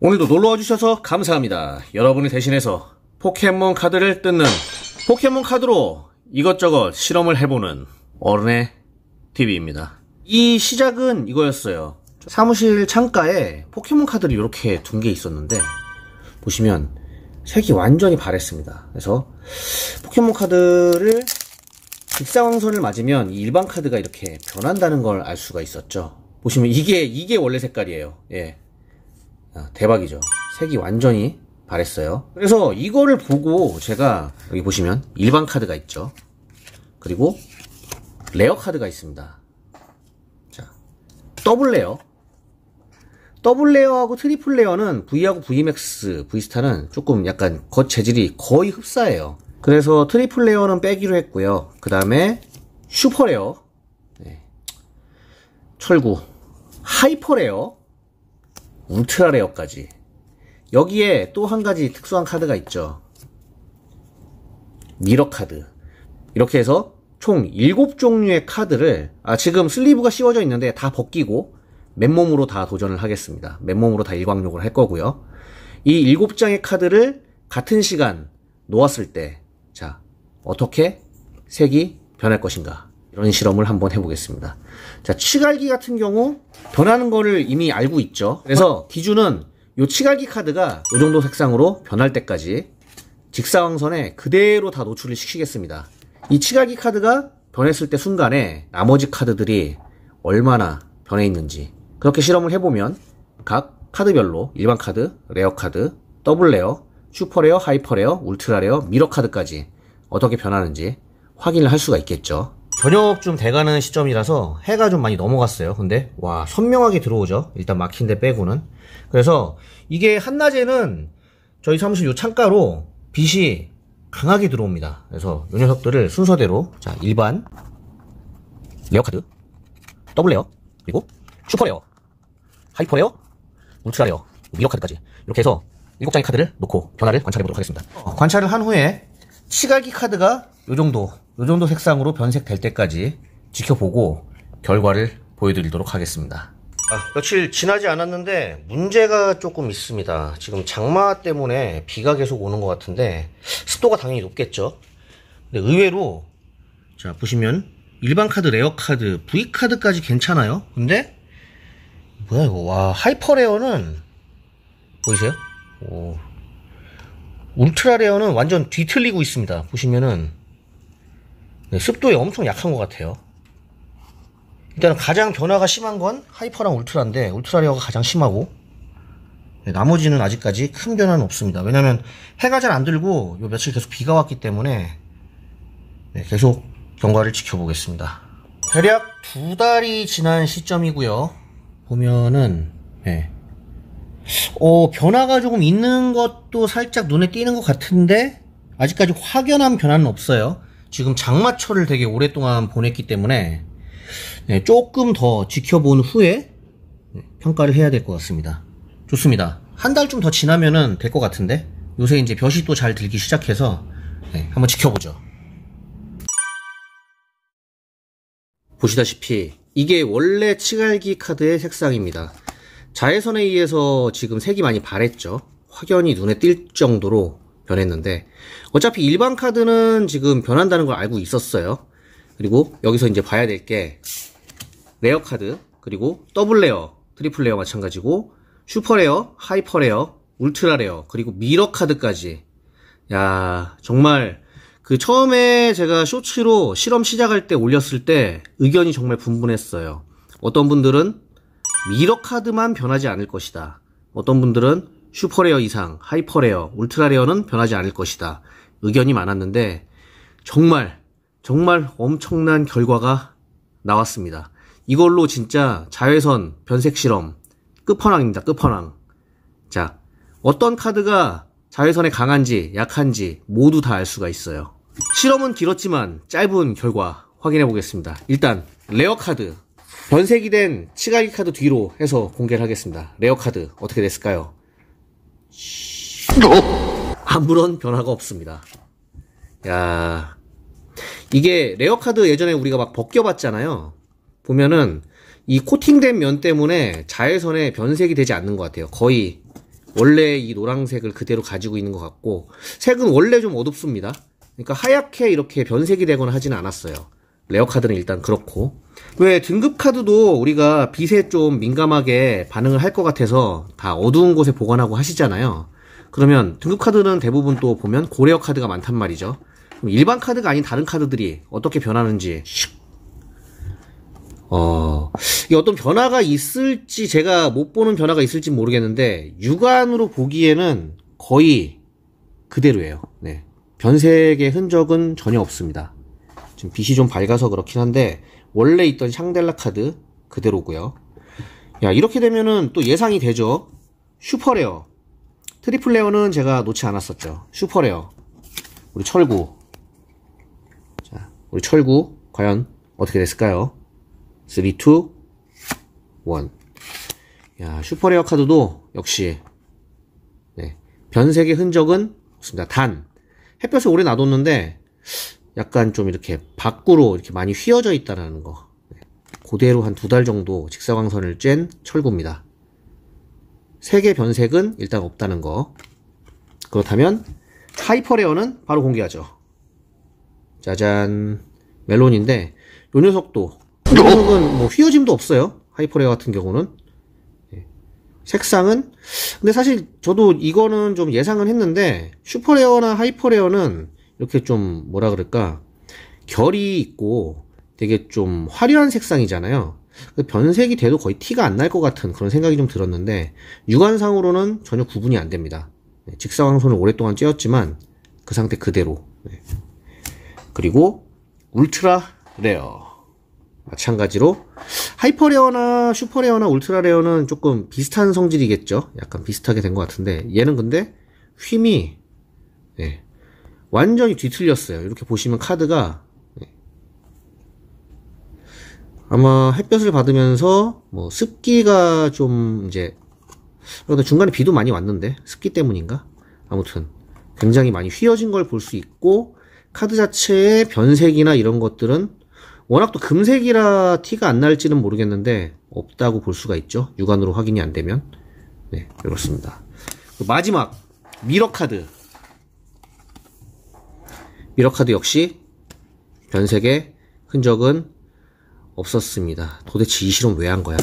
오늘도 놀러와 주셔서 감사합니다. 여러분을 대신해서 포켓몬 카드를 뜯는 포켓몬 카드로 이것저것 실험을 해보는 어른의 TV입니다. 이 시작은 이거였어요. 사무실 창가에 포켓몬 카드를 이렇게 둔 게 있었는데 보시면 색이 완전히 바랬습니다. 그래서 포켓몬 카드를 직사광선을 맞으면 일반 카드가 이렇게 변한다는 걸 알 수가 있었죠. 보시면 이게 이게 원래 색깔이에요. 예. 아, 대박이죠. 색이 완전히 바랬어요. 그래서 이거를 보고 제가 여기 보시면 일반 카드가 있죠. 그리고 레어 카드가 있습니다. 자, 더블 레어. 더블 레어하고 트리플 레어는 V하고 Vmax, V스타는 조금 약간 겉 재질이 거의 흡사해요. 그래서 트리플 레어는 빼기로 했고요. 그 다음에 슈퍼 레어, 네. 철구, 하이퍼 레어, 울트라 레어까지. 여기에 또 한 가지 특수한 카드가 있죠. 미러 카드. 이렇게 해서 총 7종류의 카드를 아 지금 슬리브가 씌워져 있는데 다 벗기고 맨몸으로 다 도전을 하겠습니다. 맨몸으로 다 일광욕을 할 거고요. 이 7장의 카드를 같은 시간 놓았을 때 자, 어떻게 색이 변할 것인가? 이런 실험을 한번 해보겠습니다. 자, 치갈기 같은 경우 변하는 거를 이미 알고 있죠. 그래서 기준은 이 치갈기 카드가 이 정도 색상으로 변할 때까지 직사광선에 그대로 다 노출을 시키겠습니다. 이 치갈기 카드가 변했을 때 순간에 나머지 카드들이 얼마나 변해 있는지 그렇게 실험을 해보면 각 카드별로 일반 카드, 레어 카드, 더블 레어, 슈퍼 레어, 하이퍼 레어, 울트라 레어, 미러 카드까지 어떻게 변하는지 확인을 할 수가 있겠죠. 저녁쯤 돼가는 시점이라서 해가 좀 많이 넘어갔어요. 근데 와 선명하게 들어오죠. 일단 막힌 데 빼고는. 그래서 이게 한낮에는 저희 사무실 요 창가로 빛이 강하게 들어옵니다. 그래서 요 녀석들을 순서대로 자 일반 레어카드 더블 레어 그리고 슈퍼 레어 하이퍼 레어 울트라 레어 미러 카드까지 이렇게 해서 7장의 카드를 놓고 변화를 관찰해 보도록 하겠습니다. 관찰을 한 후에 치갈기 카드가 요 정도 이 정도 색상으로 변색될 때까지 지켜보고 결과를 보여드리도록 하겠습니다. 아, 며칠 지나지 않았는데 문제가 조금 있습니다. 지금 장마 때문에 비가 계속 오는 것 같은데 습도가 당연히 높겠죠. 근데 의외로 자 보시면 일반 카드, 레어 카드, V 카드까지 괜찮아요. 근데 뭐야 이거 와 하이퍼 레어는 보이세요? 오 울트라 레어는 완전 뒤틀리고 있습니다. 보시면은 네, 습도에 엄청 약한 것 같아요. 일단 가장 변화가 심한 건 하이퍼랑 울트라인데 울트라 리어가 가장 심하고 네, 나머지는 아직까지 큰 변화는 없습니다. 왜냐면 하 해가 잘 안 들고 요 며칠 계속 비가 왔기 때문에 네, 계속 경과를 지켜보겠습니다. 대략 두 달이 지난 시점이고요. 보면은 네. 어, 변화가 조금 있는 것도 살짝 눈에 띄는 것 같은데 아직까지 확연한 변화는 없어요. 지금 장마철을 되게 오랫동안 보냈기 때문에 네, 조금 더 지켜본 후에 네, 평가를 해야 될 것 같습니다. 좋습니다. 한 달 좀 더 지나면은 될 것 같은데 요새 이제 벼식도잘 들기 시작해서 네, 한번 지켜보죠. 보시다시피 이게 원래 치갈기 카드의 색상입니다. 자외선에 의해서 지금 색이 많이 바랬죠. 확연히 눈에 띌 정도로 변했는데 어차피 일반 카드는 지금 변한다는 걸 알고 있었어요. 그리고 여기서 이제 봐야 될 게 레어 카드 그리고 더블 레어, 트리플 레어 마찬가지고 슈퍼 레어, 하이퍼 레어, 울트라 레어 그리고 미러 카드까지 야 정말 그 처음에 제가 쇼츠로 실험 시작할 때 올렸을 때 의견이 정말 분분했어요. 어떤 분들은 미러 카드만 변하지 않을 것이다. 어떤 분들은 슈퍼레어 이상, 하이퍼레어, 울트라레어는 변하지 않을 것이다. 의견이 많았는데 정말 정말 엄청난 결과가 나왔습니다. 이걸로 진짜 자외선 변색 실험 끝판왕입니다. 끝판왕. 자, 어떤 카드가 자외선에 강한지 약한지 모두 다 알 수가 있어요. 실험은 길었지만 짧은 결과 확인해 보겠습니다. 일단 레어 카드 변색이 된치갈기 카드 뒤로 해서 공개를 하겠습니다. 레어 카드 어떻게 됐을까요? 어? 아무런 변화가 없습니다. 야 이게 레어카드 예전에 우리가 막 벗겨봤잖아요. 보면은 이 코팅된 면 때문에 자외선에 변색이 되지 않는 것 같아요. 거의 원래 이 노란색을 그대로 가지고 있는 것 같고 색은 원래 좀 어둡습니다. 그러니까 하얗게 이렇게 변색이 되거나 하진 않았어요. 레어 카드는 일단 그렇고 왜 등급 카드도 우리가 빛에 좀 민감하게 반응을 할 것 같아서 다 어두운 곳에 보관하고 하시잖아요. 그러면 등급 카드는 대부분 또 보면 고레어 카드가 많단 말이죠. 일반 카드가 아닌 다른 카드들이 어떻게 변하는지 어, 이 어떤 변화가 있을지 제가 못 보는 변화가 있을지 모르겠는데 육안으로 보기에는 거의 그대로예요. 네. 변색의 흔적은 전혀 없습니다. 지금 빛이 좀 밝아서 그렇긴 한데 원래 있던 샹델라 카드 그대로고요. 야 이렇게 되면은 또 예상이 되죠. 슈퍼레어 트리플 레어는 제가 놓지 않았었죠. 슈퍼레어 우리 철구 자 우리 철구 과연 어떻게 됐을까요? 3, 2, 1. 야 슈퍼레어 카드도 역시 네, 변색의 흔적은 없습니다. 단 햇볕에 오래 놔뒀는데 약간 좀 이렇게 밖으로 이렇게 많이 휘어져 있다라는 거. 네. 그대로 한 두 달 정도 직사광선을 쬐 철구입니다. 색의 변색은 일단 없다는 거. 그렇다면 하이퍼레어는 바로 공개하죠. 짜잔. 멜론인데 요 녀석도 이 어? 녀석은 뭐 휘어짐도 없어요. 하이퍼레어 같은 경우는 예. 색상은 근데 사실 저도 이거는 좀 예상은 했는데 슈퍼레어나 하이퍼레어는 이렇게 좀 뭐라 그럴까 결이 있고 되게 좀 화려한 색상이잖아요. 그 변색이 돼도 거의 티가 안 날 것 같은 그런 생각이 좀 들었는데 육안상으로는 전혀 구분이 안 됩니다. 네, 직사광선을 오랫동안 쬐었지만 그 상태 그대로. 네. 그리고 울트라 레어. 마찬가지로 하이퍼레어나 슈퍼레어나 울트라레어는 조금 비슷한 성질이겠죠. 약간 비슷하게 된 것 같은데 얘는 근데 휨이 네, 완전히 뒤틀렸어요. 이렇게 보시면 카드가 네. 아마 햇볕을 받으면서 뭐 습기가 좀 이제 그런데 중간에 비도 많이 왔는데 습기 때문인가? 아무튼 굉장히 많이 휘어진 걸 볼 수 있고 카드 자체의 변색이나 이런 것들은 워낙 또 금색이라 티가 안 날지는 모르겠는데 없다고 볼 수가 있죠. 육안으로 확인이 안 되면 네 그렇습니다. 그 마지막 미러 카드 1억 카드 역시 변색의 흔적은 없었습니다. 도대체 이 실험 왜 한 거야?